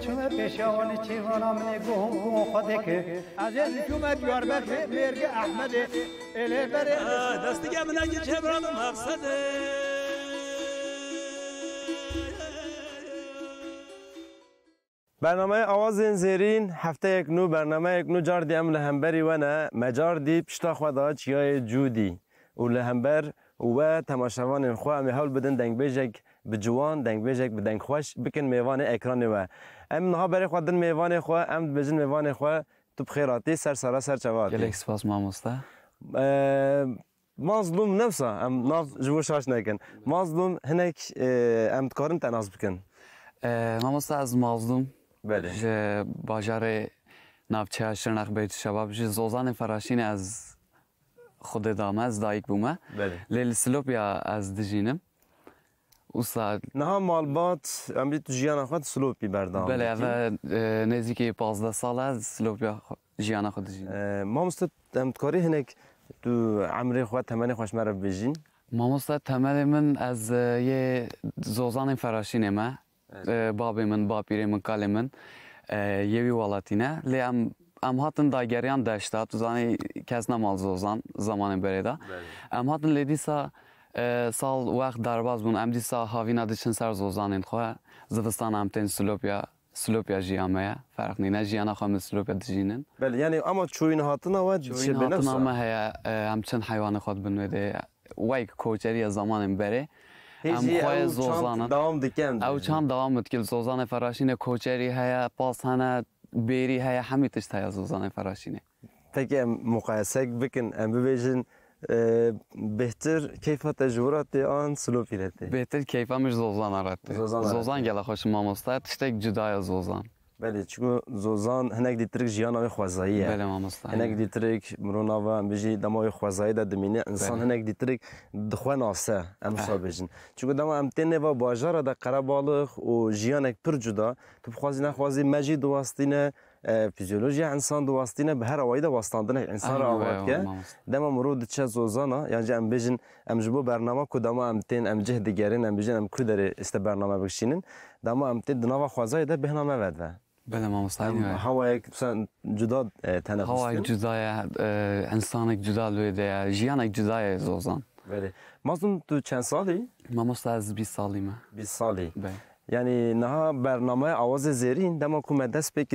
چومه پیشوان چی وانا من گوم گوم خود که از این چومه دیار بر مرگ احمد الی بر دستی من چه برام مقصده برنامه آواز زیرین هفته یک نو برنامه یک نو جار دیم لهمبری ونه مجار دی پشتا خواده چیای جودی و لهمبر و تماشاوان خو هم حال بدن دنگ بیجک به جوان دنگ بیجک به دنگ خوش بکن میوان اکران و ام نها بری خودن میوان خو ام بجن میوان خو تو بخیراتی سر سرا سر چواتی گلک سپاس ماموستا مظلوم نفسه ام ناف جوو شاش نکن مظلوم هنک ام تکارن تناز بکن ماموستا از مظلوم بله جه باجار ناوچه اشرناخ بیت شباب جه زوزان فراشین از خود دامه از دایک بومه بله لیل سلوب یا از دجینم نه، نه مالبات امری تو جیان خود سلوپی بردام بله و نزدیکی 15 سال از سلوپی جیان خود جین ما مست کاری هنک تو عمر خود تمنی خوش مرا بجین ما مست من از یه زوزان فراشینه ما بابی من باپیری من کالی من یوی والاتینه لی ام ام هاتن داگریان داشته تو زانی کس نمالز زان بره بریدا ام هاتن لیدیسا سال وقت درباز بون ام دیسا هاوینا دیشن سر این خواه زفستان ام تین سلوپیا سلوپیا جیامه فرق نینه جیانا خواهم سلوپیا دیجینن بله یعنی اما چوین هاتن آوا چوین هاتن آما هیا همچن حیوان خود بنویده وایک کوچری زمانی بره امخوای زوزانه دوام دکم او چند دوام دکل زوزانه فراشینه کوچری هیا پاسانه بیری هیا همی تشت هیا زوزانه فراشینه تاکه مقایسه بکن ام ببیجن بهتر کیف تجربات آن سلوپی رده بهتر کیفمش زوزان رده زوزان, زوزان گله خوش مامسته تشتک جدای زوزان بله چون زوزان هنگ دیترک جیان آوی خوازایی بله مامستا هنگ دیترک مرون آوا بجی دمای خوازایی دا دمینه انسان هنگ دیترک دخوان آسه ام سابجن چون دما ام تنه و باجار دا قربالخ و جیانک پر جدا تو بخوازی نخوازی مجی دواستینه فیزیولوژیا انسان دواستینه به هر وایده واستاندن انسان را آورد که دما مرود چه زوزانا یعنی ام بجن ام جبو برنامه کو دما ام تن ام جه دیگرین ام بجن ام کودر است برنامه بکشینن دما ام تن دناوا خوازای ده بهنامه ودوه بلا ما مستعدين هواك مثلا جداد تنفس هواك جداية انسانك جداد ويدا جيانك جداية زوزان بله مازن تو چند سالی؟ ما مستعد 20 سالی ما 20 سالی بله Yani naha bername avaz zerin dema ku medes ما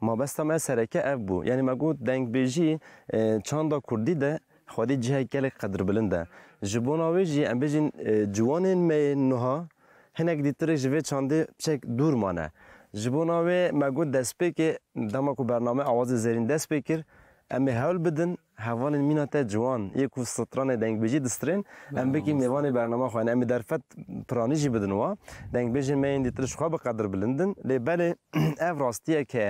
ma besta me sereke ev bu. Yani ma gut denk beji e, çanda kurdi de xwedî cihek gelek qedir bilind e. Ji bo navê jî em bêjin ciwanên me nuha hinek dîtirek ji جبونا وی مگود دست پیکه دما کو برنامه آواز زرین دست پیکر ام هول بدن هوال مینا تا جوان یکو ستران دنگ بجی دسترین ام بکی میوان برنامه خوان ام درفت پرانیجی بدن وا دنگ بجی مین دیترش خواب قدر بلندن لی بله اف راستیه که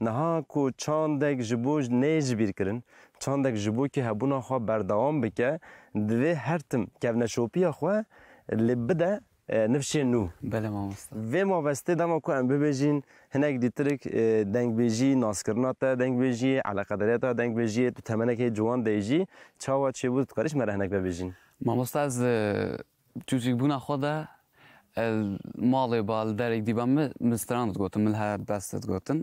نها کو چاندک جبوج نیج بیر کرن چاندک جبو که هبونا خواب بردوام بکه دوی هرتم که نشوپی خواه لی بده نفشین نو بله مامۆستا وێ مامەستێ دەما کو ئەم ببێژین هەنێک دیترک دەنگبێژی ناسکردناتە دەنگبێژی علاقەدەێتە دەنگبێژی تو تەمەەکەی جوان دەیژی چاوە چێ بوو قەرش مەرە هەنێک ببێژین مامۆستا ez çocuk bûna xwe de euh, malê bal derek dîba min min stran digotin min her dest digotin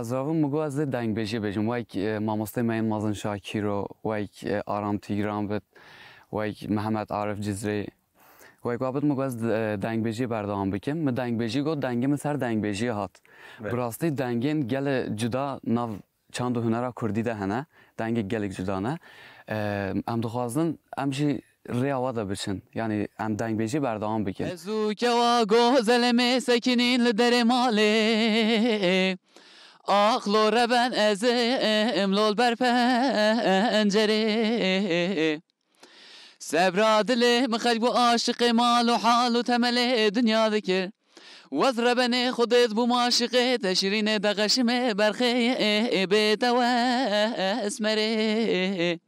Ez ravin min got ez dê dengbêjê bêjim wek mamostê me mazin Şakîro wek euh, Aram Tigran bit wek Mehemed Arif Cizrê وای گابت مگوز دنگبجی بردام بکم می دنگبجی گو دنگی می سر دنگبجی هات براستی دنگین گل جدا ناو چند هنرا کردی ده هنه دنگی گلک جدا نه ام دخوازن ام جی Riyava da biçin. Yani hem dengbeci berdağım bikin. Ezukeva gozeleme sekinin lideri mali. Aklore ben eze emlol berpenceri. سبرا دلی میخوای و عاشق مال و حال و تمل دنیا دکر وز ربن خودت بو معاشق تشرین دغشم برخه بیت و اسمره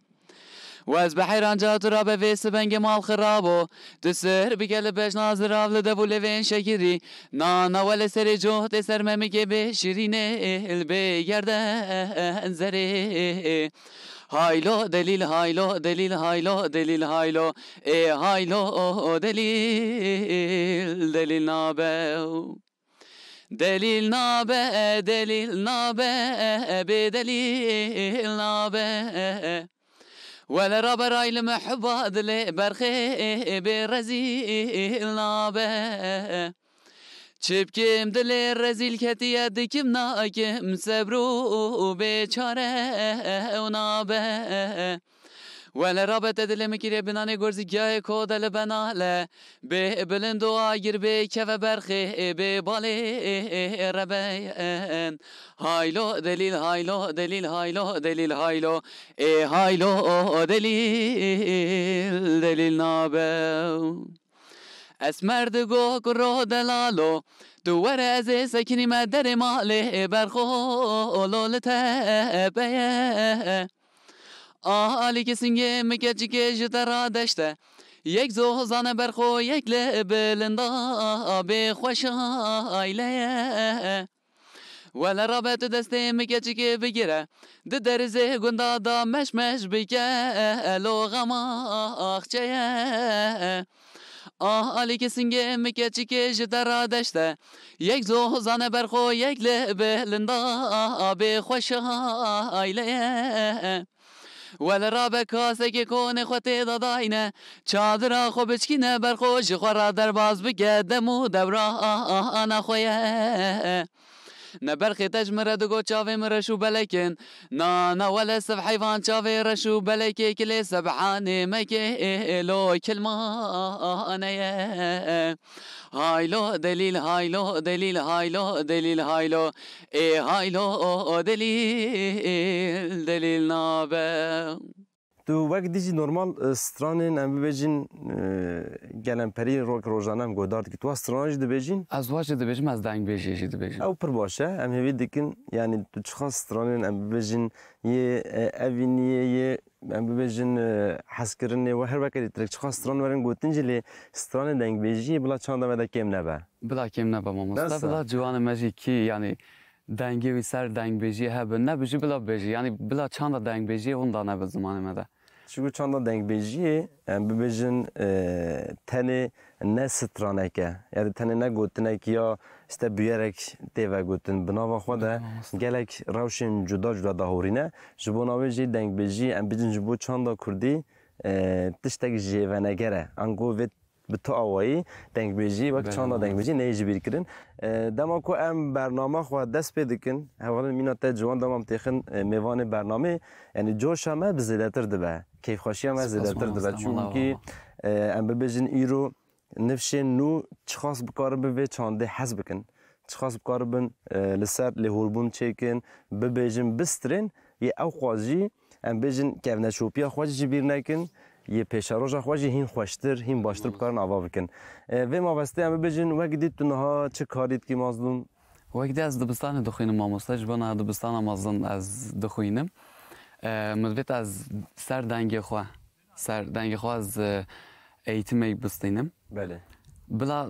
و از بحیران جات را به ویس بنگ مال خرابو و تو سر بگل بش ناز را لده و لوین شکری نانا ول سر جهد سر ممی که به شیرینه البی گردن انزره هايلو دليل هايلو دليل هايلو دليل هايلو ايه هايلو دليل دليل نابو دليل نابا دليل نابا بدليل نابا ولا رب راي المحبة دلي برخي برزيل نابا Çipkim dile rezil ketiye dikim nakim sebru beçare unabe. ولا رابط دل مکری بنانه گرزی گیاه کودل بناله به بلند و آگیر به کف برخی به باله ربین هایلو دلیل هایلو دلیل هایلو دلیل هایلو ای هایلو دلیل دلیل نابو مرد گوه رو دلالو دوور از سکنی مدر ماله برخو لول تپه آلی که سنگه چکی که جترا یک زو زن برخو یک لبلندا به خوش آیله ولا رابط دسته مکچی که بگیره ده درزه گندا دا مش مش بگه لو غما آخچه آه علی سنگه مکچی که جده را دشته یک زو زانه برخو یک لبه لنده آه آبی خوش آه آیله ول را به کاسه که کنه خو تیدا داینه چادر خو نه برخو جخو را در باز بگه دمو دورا آه آه آنا خویه نبرخي تج مردقو تشافي مرشو بلكن نا ولا سب حيوان تشافي رشو بلكي كلي سبحاني مكي لو كلمانيا هاي لو دليل هاي لو دليل هاي لو دليل هاي لو اي هاي لو دليل دليل نابه تو وەک دیزی نورمال سترانên em bibêjin e, gelemperî rok rojane em godar dikin tu stranj dibêjin Ez wa jî dibêjim ez dengbêjê jî dibêjin Ew pir baş e em hêvî dikin yanî tu çixa stranên em bibêjin yê e, evîniye yê em bibêjin e, hezkirinê we her wekê tirek çixa stran werin gotin jî lê stranê dengbêjiyê bila çanda me de kêm nebe Bila kêm nebe mamosta bila ciwanê me jî kî yanî dengê wî ser dengbêjiyê hebin nebijî bila bêjî yanî bila çanda dengbêjiyê hûn da nebe zimanê me de çünkü çanda denk beji, em bebejin e, teni ne straneke, yani teni ne gotinek ya işte büyerek teve gotin. Binava xwa da gelek rawşin cuda cuda dahorine. Ji bo navê denk beji, em bijin ji bo çanda Kurdî tiştek jêvenegere. Ango vê bi to awayî dengbêjî wek çanda dengbêjî neyê ji bîrkirin dema ku em bername xwe dest pê dikin hevalên mîna te ciwan demam têxin e, mêvanê bernamê yanî coşa me bi کیفخواشی هم از دلتر دبا چون که ام ببجن ایرو نفشه نو چخواست بکار ببه چانده حز بکن چخواست بکار بن لسر لهوربون چیکن ببجن بسترین یه او خواجی ام بجن که نشوپیا خواجی جبیر نکن یه پیشاروج خواجی هین خوشتر هین باشتر بکارن آوا بکن و ما بسته ام بجن وقتی تو نها چه کارید که مازدون وقتی از دبستان دخوینم ماموستا جبان دبستان مازدون از دخوینم مدبت از سر دنگ خواه سر دنگ خواه از eğitime bisteynim. Bele. Bila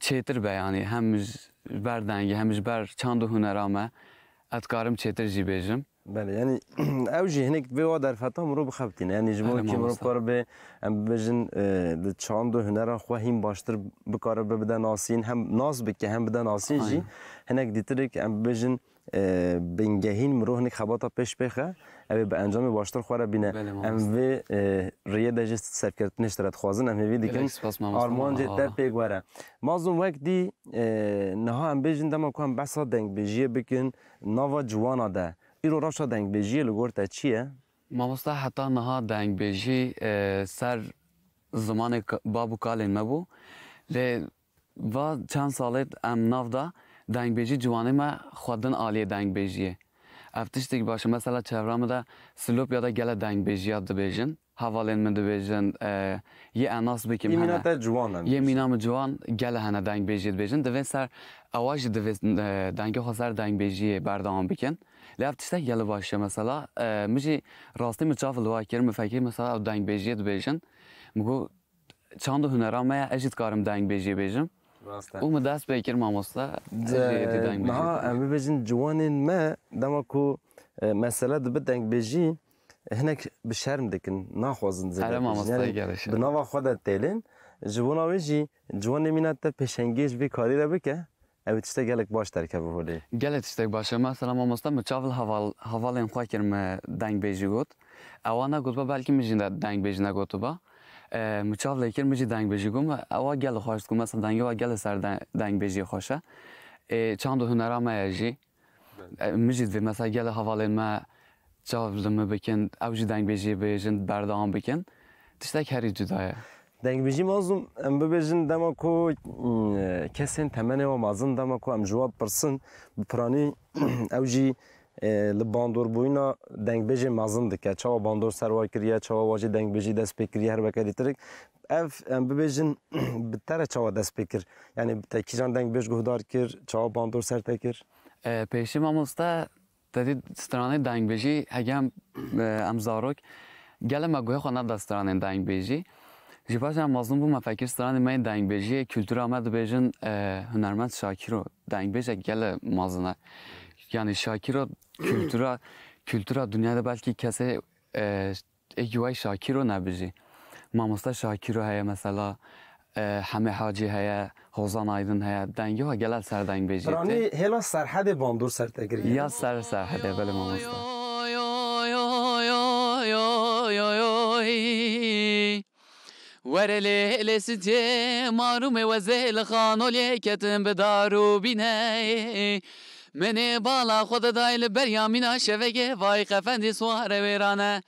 çetir be yani hem ber dengi hem ber çandu ama etkarım çetir jibejim. Bele yani ev jî hinek ve o derfeta muru bixebtîne yani ji bo ki muru kar be em bibêjin li e, çandu hunera baştır, bu baştir bikare bibe nasîn hem nas bike hem beden nasîn jih, hinek dîtirik em bibêjin بنگهین مروه نک خبات پیش بخه او به انجام باشتر خوره بینه بله، ام و ریه جست سرکرت نشترد خوازن ام وی دیکن آرمان جه در پیگواره مازون وقت دی نها ام بیجن دمه که هم بسا دنگ بیجیه بکن نوا جوانا ده ایرو راشا دنگ بیجیه تا چیه؟ مامستا حتی نها دنگ بیجی سر زمان بابو کالین مبو لی و چند ساله ام نو ده dengbeci civanıma xwadin aliye dengbejiye. Ev tiştek baş mesela çevremi de slop ya da gele dengbejiya dibêjin. Hevalên min dibêjin yê enas Yemin hene. te ciwan Yê mîna min ciwan gele hene dengbêjiyê dibêjin. Divê ser ewa jî divê dengê xwe ser dengbêjiyê berdewam bikin. Lê ev tiştek gele mesela min jî rastî min çav li mesela ew dengbêjiyê dibêjin. Min got çanda hunera me ya ez jî dikarim dengbêjiyê او دست بکر ماموستا ما ام جوانین جوانين ما دما كو مسألة بدنك بجي هناك بشرم دكن ناخوزن زين على ماموستا يقرش بنوا خدا تيلين جوانا ويجي جوان مينا تا پشنگیش بی کاری را بکه او تشتا گلک باش ترکه بولی گلک تشتا باشه مثلا ماموستا مچاول حوال حوالین خواه کرم دنگ بیجی گوت اوانا گوتبا بلکی میجین دنگ بیجی نگوتبا مچاف لیکر مجی دنگ بجی گم اوا گل خوش گم مثلا دنگ و گل سر دنگ بجی خوشه چند هنرام ایجی مجی دی مثلا گل حوالین ما چاف لمه بکن او جی دنگ بجی بیجن بردام بکن تشتک هری جدایه دنگ بجی مازم ام ببجن دما کو کسین تمنه و مازن دما کو ام جواب پرسن بپرانی او جی ee, li bandorboyîna dengbêjê mezin dike çawa bandor serwa kiriye çawa wajê dengbêjî despekir pê her weketî tirik ev em bibêjin bi te re çawa dest yani bi tekîjan guhdar kir çawa bandor ser te kir ee, pêşî mamoste tedî stranê dengbêjî hege e, em zarok gelê me guhê xwe neda stranên dengbêjî Ji paş em mazlum bûma fekir stranê me dengbêjiyê kültura me Şakiro e, dengbêjek gelê mazin yani Shakira kültüra kültüra dünyada belki kese e, eyyuvay Shakira nebici. Mamusta Shakira heye mesela e, Hame Hacı heye Hozan Aydın heye den yuha gelel serden beci. Rani hela serhede bandur serte giriyor. Ya ser serhede böyle mamusta. ورلی لسته مارو موزه لخانو لیکتن بدارو بینه منی بالا خود دایل بریامینا شوگه وای قفندی سواره ویرانه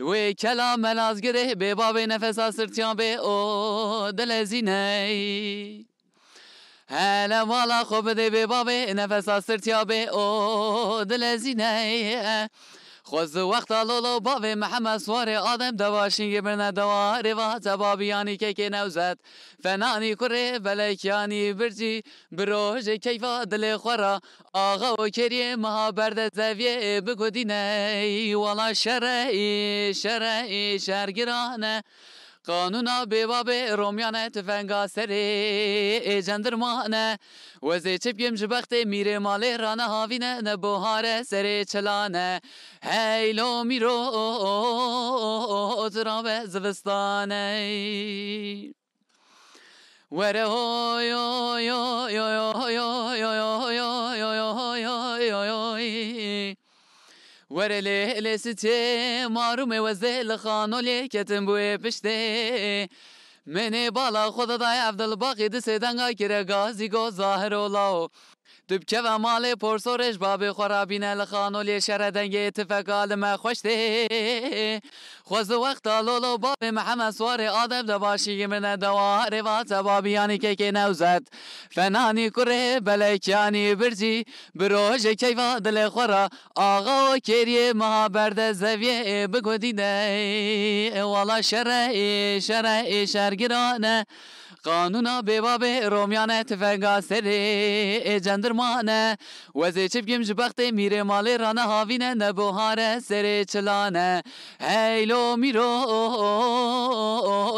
وی کلام ملاز گره به باب نفس آسرتیان بی او دل زینه هلا والا خوب دی به باب نفس آسرتیان بی او دل زینه خوز وقت لولو باوی محمد سوار آدم دواشین برنه دوار و تبابیانی که که نوزد فنانی کره بلکیانی برجی بروش کیفا دل خورا آغا و کری مها برده زویه بگو دینه والا شرعی شرعی شرگرانه Kanuna bevabê Romyane tifenga serê êcendirma ne Wezê çipkim ji bextê mîrê malê rane havîne ne bihare serê çilane Heylo mîro zirabe zivistaney. Were oy oy oy oy oy oy oy oy oy oy oy oy ورلی الیسی سیتی مارو وزه لخانو که بوی پشته منی بالا خدا دای عبدالباقی دسیدنگا گازی گو ظاهر اولاو دبکه و مال پرسورش باب خرابین الخان ولی شردنگ اتفاق خوش خوشته خوز وقت لولو باب محمد سوار آدم دباشی من دوار و تبابیانی که که نوزد فنانی کره بلکیانی برجی بروش کیفادله دل خورا آقا و کریه ما برده زویه بگو دیده والا شرای شرای شرگرانه Kanuna bevabê Romyana tefenga serê jandirma e Wezê çivgim ji bextê mîrê malê rana havîne nebohare serê çilane Heylo mîro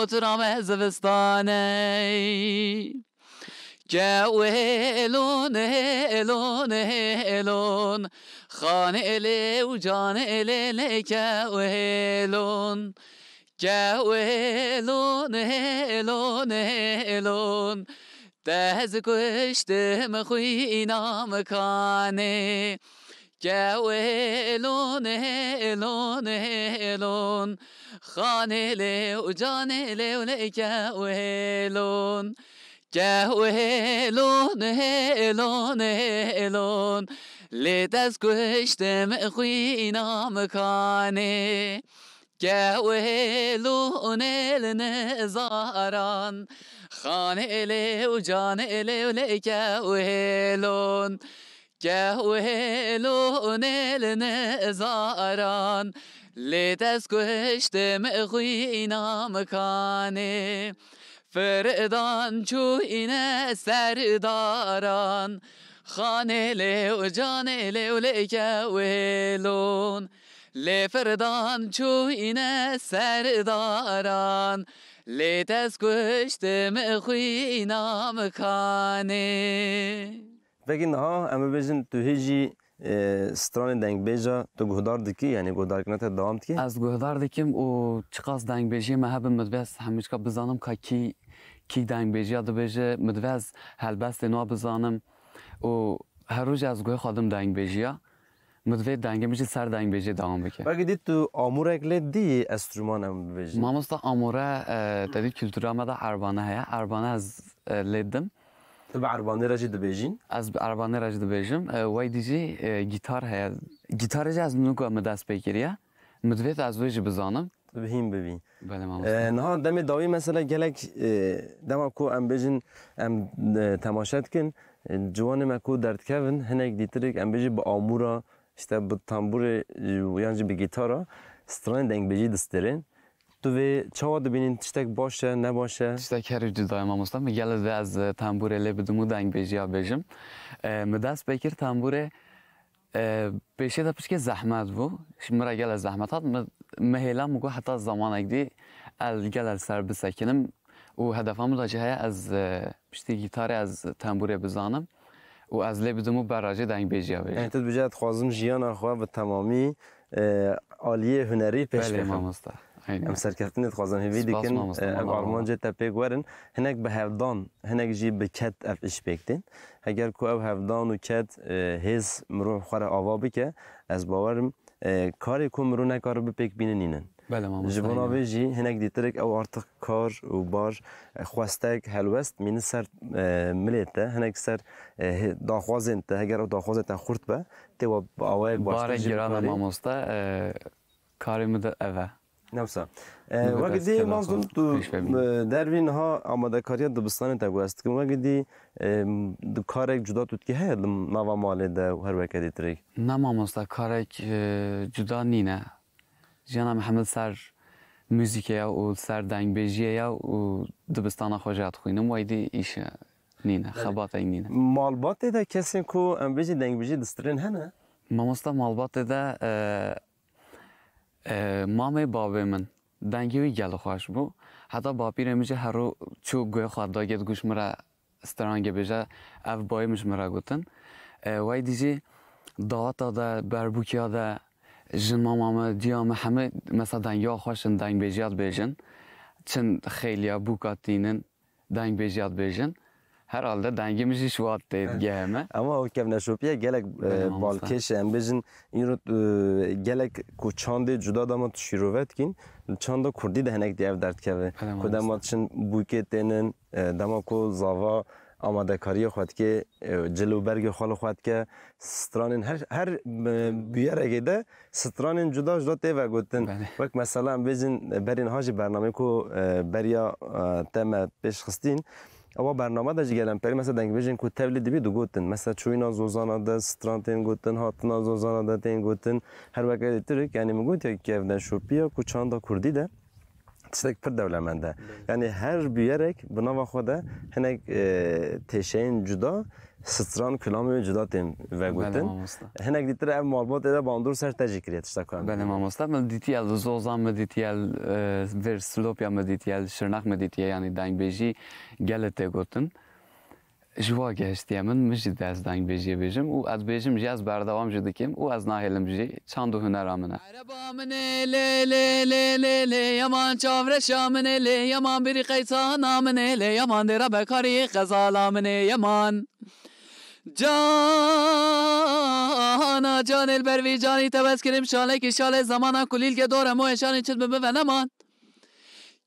otura me zivistane. جو elon الون الون خانه اله و جوالون الون الون تاز گشت مخوی نام کانه جوالون الون الون خانه لیو جانه لیو لی جوالون جوالون الون الون لی تاز گشت مخوی نام کانه گهوهلو نل نزاران خانه اله و جان اله و لگهوهلون گهوهلو نل نزاران لی دست گوشت اینام کانه فردان چو اینه سرداران خانه لی و جان اله و لگهوهلون لفردان اینه سرداران تز از مخوی نام کانه بگی ها اما بجن تو هیجی ستران دنگ بیجا تو گهدار دکی یعنی گهدار کنات دوام تکی؟ از گهدار دکیم و چقاس دنگ بیجی محب مدبس همیش که بزنم که کی کی دنگ بیجی دو بیجه مدبس هلبست نو بزنم و هر روز از گوه خودم دنگ بیجی مدوی دنگ میشه سر دنگ بیجه دوام بکه بگی دید تو آمور اگلی دی استرومان هم بیجه ماموستا آموره دادی همه دا عربانه هیا عربانه از لیدم تو به عربانه رجی دو بیجین؟ از عربانه رجی دو بیجیم وی دیجی گیتار هیا گیتار جی از نوکو هم دست بگیریه مدوی از ویجی بزانم بهیم ببین بله ماموستا نه دمی داوی مثلا گلک دما کو ام بیجین ام کن جوان مکو درد کن هنگ دیترک ام بیجی با آمورا işte bu tambure uyancı bir gitara stranı dengbeci disterin. Tu ve çava da binin tiştek başa ne başa? Tiştek her ücü dayanmamızda mı gelir de az tamburele bidumu dengbeci abecim. E, Müdas e, bekir tambure peşe e, de pişke zahmet bu. Şimdi mira gelir zahmet hat. Mehela mugu hatta zamana gidi el gelir serbi sekinim. O hedefimiz da az e, işte gitarı az tambure bizanim. و از لب دمو براجه دنگ بیجی آوری احتد بجد خوازم جیان آخوا به تمامی عالی هنری پیش بله امام استا ام سرکردن خوازم هیوی کن. اب آرمان جه تپی ورن، هنک به هفدان هنگ جی به کت اف اش بکتین اگر کو او هفدان و کت هز مروح خوره آوا بکه از باورم کاری کو مرو نکارو بپیک بینن بله جی بنابه جی هنگ دیترک او ارتق کار و بار خواستک هلوست مین سر ملیت هنگ سر داخوازن تا اگر او داخوازن تا خورد به تی و آوه بار جران ماموستا کاری مده اوه نفسا وقتی دی تو دروین ها آماده کاری دبستان تا گوست که وقتی دی جدا تود که هی نوا ماله ده هر وقت دیترک نه ماموستا جدا نینه جانم محمد سر یا او سر دنگ یا او دبستان خوجات خوینم وایدی ایش نینه بله. خبات این نینه مالبات ده کسی که ام بجی دنگ بجی دسترین هنه مامستا مالبات ده مامه بابه من دنگی وی گل خوش بو حتی بابی رو میشه هر رو چو گوی خواد گید گوش مرا بجا او مش مرا گوتن وای دیجی داتا ده بربوکی ده جن ماما دیا محمد مثلا دنیا خوشن دنگ بیجیات بیجن چن خیلیا بوکاتینن deng bejiyat bejin. Herhalde dengimiz iş vaat deyip gehme. Ama o kevne şopiye gelek e, balkeş en bejin yurut e, gelek ku çande cuda dama tşirovetkin çanda kurdi de henek diye dert keve. Kodama için buket denen dama ko e, zava آماده کاری خود که جلو برگ خال خود که سترانین هر هر بیاره گیده سترانین جدا جدا تی و گوتن وقت مثلا بیزین برین هاج برنامه کو بریا تم پیش خستین او برنامه دا جگلم پری مثلا دنگ بیجن کو تبلی دیبی دو گوتن مثلا چوینا زوزانا دا سترانتین گوتن هاتنا زوزانا دا تین گوتن هر وقت دیترک یعنی مگوت یا کیفدن شوپیا کو چاندا کردی ده tiştek pir devlemende. Yani her büyüyerek buna navakoda hinek e, teşeğin cüda stran külame cüda tem ve gutin. Hene ditir ev malbat ede bandur ser tecikriye tiştek kuran. Benim amosta mı ditiyel zozan mı ditiyel e, ver slopya mı ditiyel şırnak mı ditiyel yani dengbeji gelete gutin. جوای گشتی همون میشه دست دنگ بیجی بیشم او از بیشم جیاز برد دوام جدی کیم او از ناهیلم جی چند دو هنر آمینه. آرابامنه لی لی لی لی لی یمان چاورش آمینه لی یمان بری رقیت آن لی یمان در آب کاری خزال یمان جان جان البری جانی تبدیل کریم شاله کی شاله زمانا کلیل که دوره موه شانی چند ببین نمان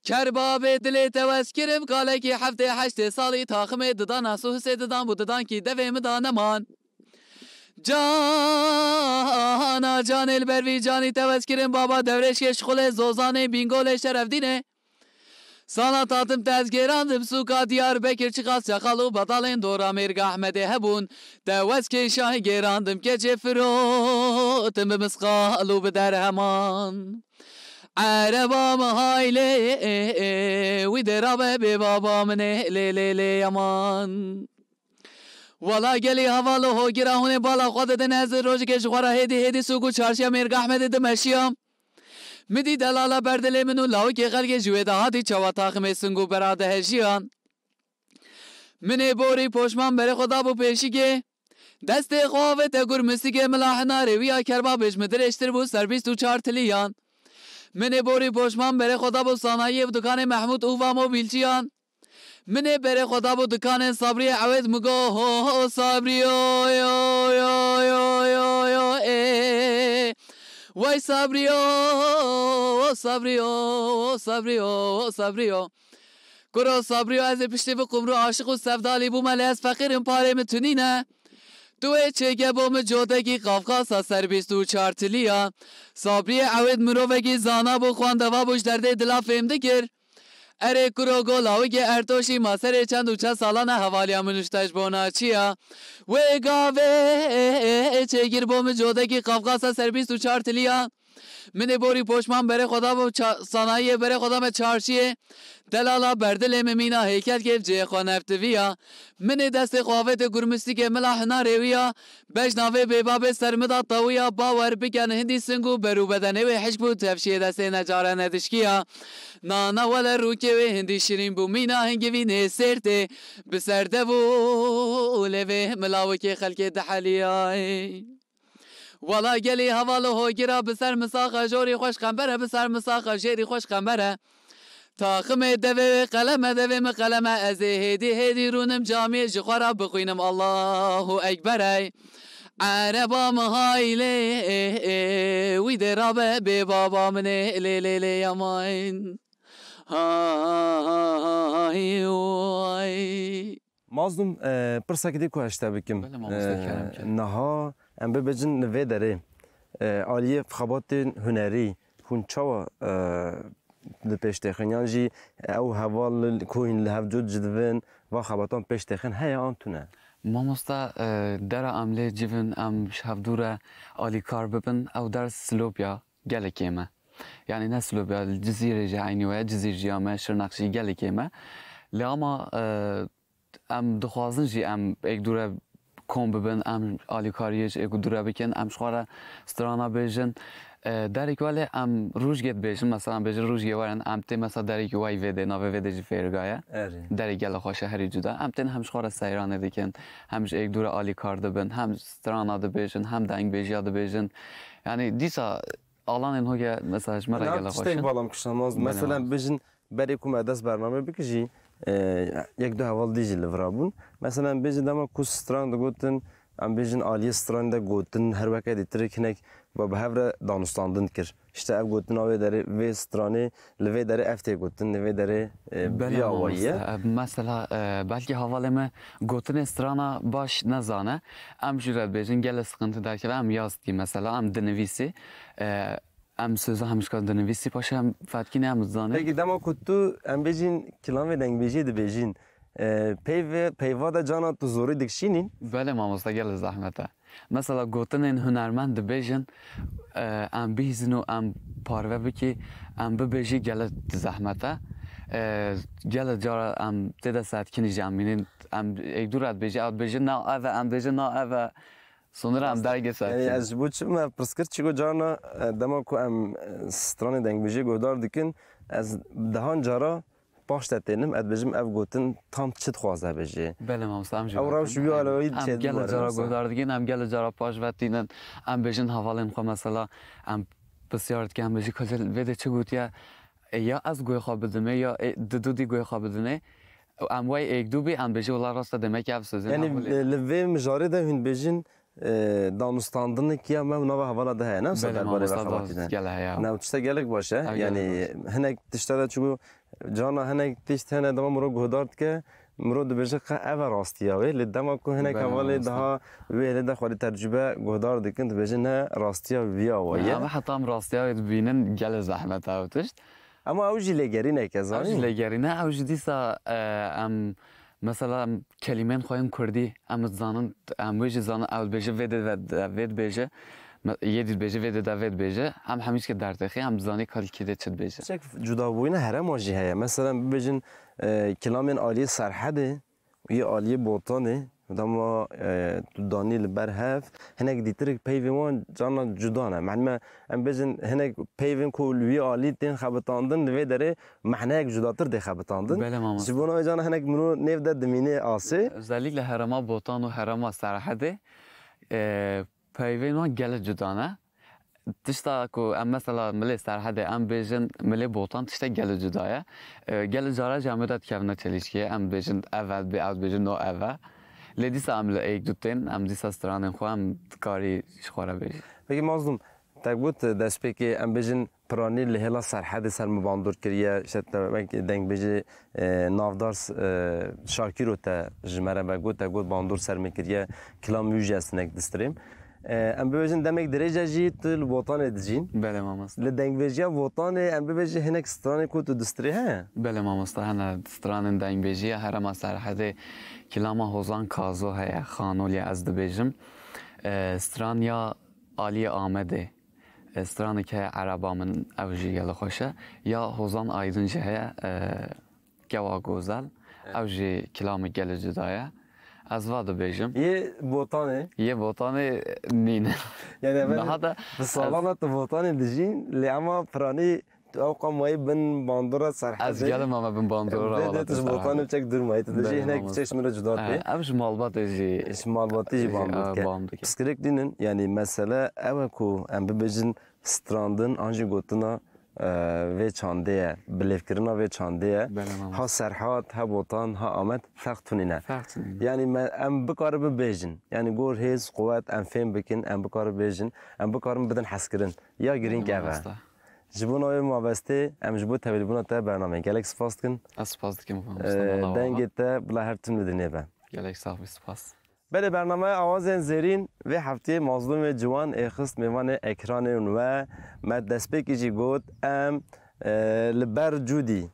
کرباب دل کرم کاله کی هفته هشت سالی تاخمه ددان اسو حسه ددان بو ددان کی دوه مدانه جان جانا جان البروی جانی کرم بابا دورش کشخول زوزانه بینگول شرف دینه سانا تاتم تزگیراندم سوکا دیار بکر چقاس چخالو بطالین دور احمده احمد هبون توسک شاه گیراندم که چه فروتم بمسقالو بدر همان عربام هایله وی درابه بی بابام نه لیلی یمان والا گلی حوالو هو هونه بالا خود دن از روز کش غرا هدی هدی سوگو چارشیا مرگ ده دمشیام میدی دلالا بردلی منو لاو که غلگه جوه ده و چوا تاخمه سنگو براده هشیان منه بوری پوشمان بر خدا بو پیشی که دست خواه و تگور مسیگه ملاحنا رویا کربا بیش مدرشتر بو سربیست و چار تلیان منه بوری پشمان بره خدا بو سانایی و دکان محمود او و موبیلچیان منه بره خدا بو دکان صبری عوید مگو هو هو صبری او یو یو یو یو یو ای وای صبری او صبری او صبری او صبری او گرو صبری او از پشتی به قمرو عاشق و سفدالی بو ملی از فقیرم پاره متونی نه بوم جوده بۆمە جۆدەکی سر بیستو و چارتلیە اوید ئەوێت مرۆڤێکی زانا خوانده و بوش درده دلا فێم دەکرد ئەرێ اره کرۆگۆڵاوگە ما سر چند و چه چە ساڵانە هەوالیان منشتەش بۆ ناچیە وێگاوێ چێگیر بۆمە جۆدەکی سر سەربیست و چارتلیە من بوری پشمان بره خدا و صنایه بره خدا به چارشیه دلالا بردل ممینا هیکل که جه خانفت ویا من دست خوافت گرمستی که ملاح نارویا بش ناوه بیباب سرمدا تاویا باور بکن هندی سنگو برو بدنه و حشب و تفشیه دست نجاره ندشکیا نانا ولا روکه و هندی مینا هنگی وی نسرته بسرده و لوه ملاوکه خلک دحلیه Vela gelî hevala hogira bi ser misaxa jorî xweş qembere bi ser misaxa jêrî xweş qembere. Taximê devê qeleme devê min qeleme ez ê hêdî hêdî rûnim camiyê ji xwe ra bixwînim Allahu ekber ey. Ereba min haylê wî e, e, de rabe bê baba min ê e, lê lê lê yamayın. Hay vay. Mazlum, pırsakidî ku heşte Naha, ام ببجن نوه داره آلیه خبات هنری هون چاوا لپیش تخن جی او هوال کوین لهف جد جدوین و خباتان پیش خن هیا آن ما مستا در عمله جیون ام دوره آلی کار ببن او در سلوبیا گلکیمه یعنی نه سلوبیا الجزیره جعینی و جزیر جیامه شرنقشی گلکیمه لاما ام دخوازن جی ام ایک دوره کم ببن ام آلی کاریج اگو دوره بکن ام شوارا سترانا بیشن. در ایک ام روش گید بیشن مثلا بیجن روش گید وارن ام تی مثلا در ایک وای ویده نا ویده جی فیرگایا در ایک گل خوش هری جدا ام تین هم شوارا سیرانه دیکن هم ایک دور آلی کار دبن هم سترانا دو بیشن هم دنگ بیشی دو بیشن یعنی دیسا آلان این هوگه مثلا شمارا گل خوشن بالام کشنماز مثلا بیشن بری کم ادس برنامه بکجی یک دو هوال دیجی لفرابون مثلا بیجی دما کس ستران دو گوتن ام بیجن آلیه ستران دو گوتن هر وکه دیتر کنک و به هفر دانستاندن کر işte ev gotin avê derê vê stranê li vê derê ev tê gotin li vê derê e, biyawaye. Mesela e, belki havalê me gotinê strana baş nezane em ji re bêjin gele sıkıntı derkeve em yaz mesela em dinivîsî e, ام همش کار хамышка ویسی پاشه هم فتکی نه не بگی пеги дама ام بیجین کلام دنگ دنگ бежиди بیجین پیو دا جانا تو زوری دکشینین بله ماموستا گل زحمته مثلا گوتن این هنرمند بیژن ام بیزن و ام پاروه بکی ام ببیجی گل زحمته گل جارا ام تیده ساعت کنی جامینین ام ایک اد بیجی اد بیجی نا اوه ام بیجی نا اوه سوندرا هم دایگ سات یعنی از بود چه من دما که هم دنگ بجی از دهان جارا پاشت تینم از بجیم اف گوتن تام چیت خوازه بجی بله ما مستم او روش بیو علاوی هم گل جارا گو دیگه دکن گل جارا پاش بد دینن هم بجیم حوال این خواه مسلا هم بسیارت که هم بجی کجل ویده چه گوتی یا از گوی خواب دمه یا دو دی خواب دنه ام وای ایک ام راست که افسوزی دانستاندن کیا ما نوع حوالا ده نه سر باره نه گلک باشه یعنی هنگ تشتا ده چگو جانا هنگ تشت هنه دما مرو که مرو دو بجه که اوه راستی هاوی لدما که هنگ حوالا ده ها وی لده خوالی تجربه گهدار دکن دو بجه نه راستی وی همه حتی هم راستی هاوی بینن گل زحمت هاو تشت اما اوجی لگری نه که زانی اوجی لگری نه اوجی دیسا ام مثلا کلمه خویم کردی ام زانن ام ویج اول بیجه ود ود بیجه یدید بیجه ود ود بیجه هم همیش که در تخی هم زانی کال کده چت بیجه چک جدا بوین هر ماجی مثلا بیجن کلامین عالی سرحده یه عالی بوتانه دما دانیل بر هف هنگ دیتر پیوی وان جانا نه معنی ام بجن هنگ پیوین کو عالی آلی تین خبتاندن لوی داره معنی جداتر دی خبتاندن بله ماما سیبونا جانا هنگ منو نیف ده دمینه آسی زلیک لحرما بوتان و هرما سرحه ده پیوین جدا نه. تشتا کو ام مثلا ملی سرحد ام بیژن ملی بوتان تشتا گل جدایه گل جارا جامدت کفنه چلیشکیه ام بیژن اول بی از بیژن نو اول E le disa e e, am lë ek duten, am disa stranën ku am kari shkora bëj. Peki mazlum, ta gut dashpeki am bëjin پرانی له هلا سر حد سر مباندور کریه شد مک دنگ بجی نافدار شاکیرو تا جمره بگو تا گود باندور سر مکریه کلام یوجی اسنک دستریم ام ببجن دمك درجة جيت الوطن دجين بلا ما مست لدنگ بجي وطن ام ببجي هناك ستراني كنت دستريها بلا ما مست انا ستران دنگ بجي هر ما سر حد کلام هزان کازو های خانولی از دو بژم ستران یا آمده ستران که عربامن او جی خوشه یا هزان آیدنجه های گوا گوزل او کلام گله جدایه از وای دو یه بوتانه یه بوتانه نینه یعنی اونه سالانت و بوتانه دیجین توقع ما ama ben صراحه از گلم ما بن باندورا والله بدت بوكان بچك درمايت دجي هناك بچك من جدا بي امش مالبات اجي اش مالبات اجي باندورا سكريك دينن يعني مساله اوكو ام ببجن ستراندن انجي گوتنا ve çandeye, bilevkirina ve çandeye, ha serhat, ha botan, ha amet, fark tunine. Yani em bu bir bejin. Yani gor hez, kuvvet, em fen bikin, em bu karı bejin, em bu karı beden haskirin. Ya girin ki eve. جبون آوی مابسته ام جبو بنا تا برنامه گلک سپاس کن سپاس دکم دنگ تا بلا هر تون بدنی با گلک فاست. سپاس بله برنامه آواز زیرین. و هفته مظلوم جوان اخست میوان اکران و مد دست جی گود ام لبر جودی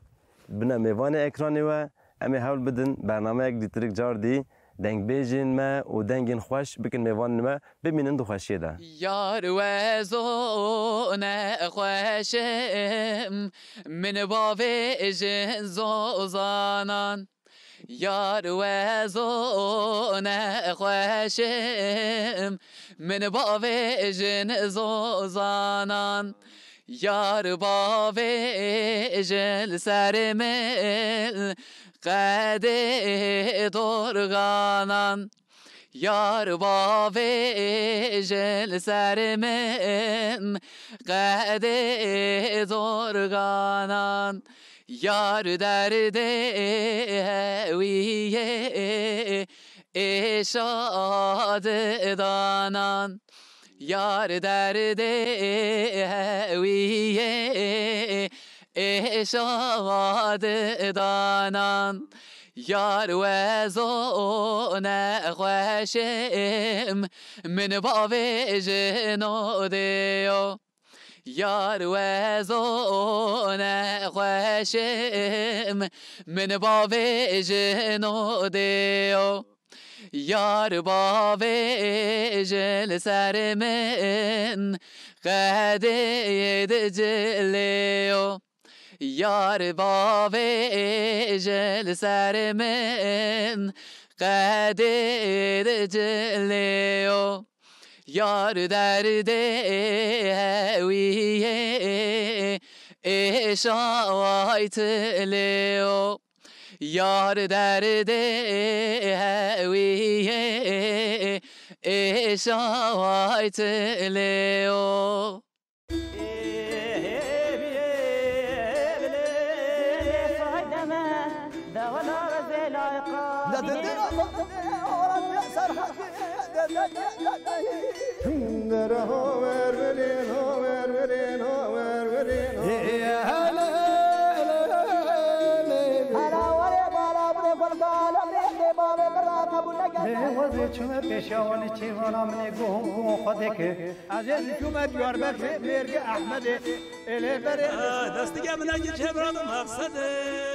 بنا میوان اکران و ام حول بدن برنامه یک دیترک جار دی دنگ بیجین ما و دنگین خوش بکن میوان ما ببینند و خوشی ده یار وزون خوشم من با بیجین زوزانان یار وزون خوشم من با بیجین زوزانان Yar bavejel sermel Kade dorganan Yar bave jel sermen Kade dorganan Yar derde heviye Eşad danan Yar derde heviye اشاددانان یار و زون خوشم من بابي جنو ديو یار و خوشم من بابي جنو ديو يار با جل سرمن قد يدجليو یار باو اجل سر من قدر جلیو یار درد هویه اشایت لیو یار درد هویه اشایت لیو چومه پیشاوانی چیوانم نگو خودک از این چومه بیار بر مرگ احمد الی بر دستی که من چه برام مقصده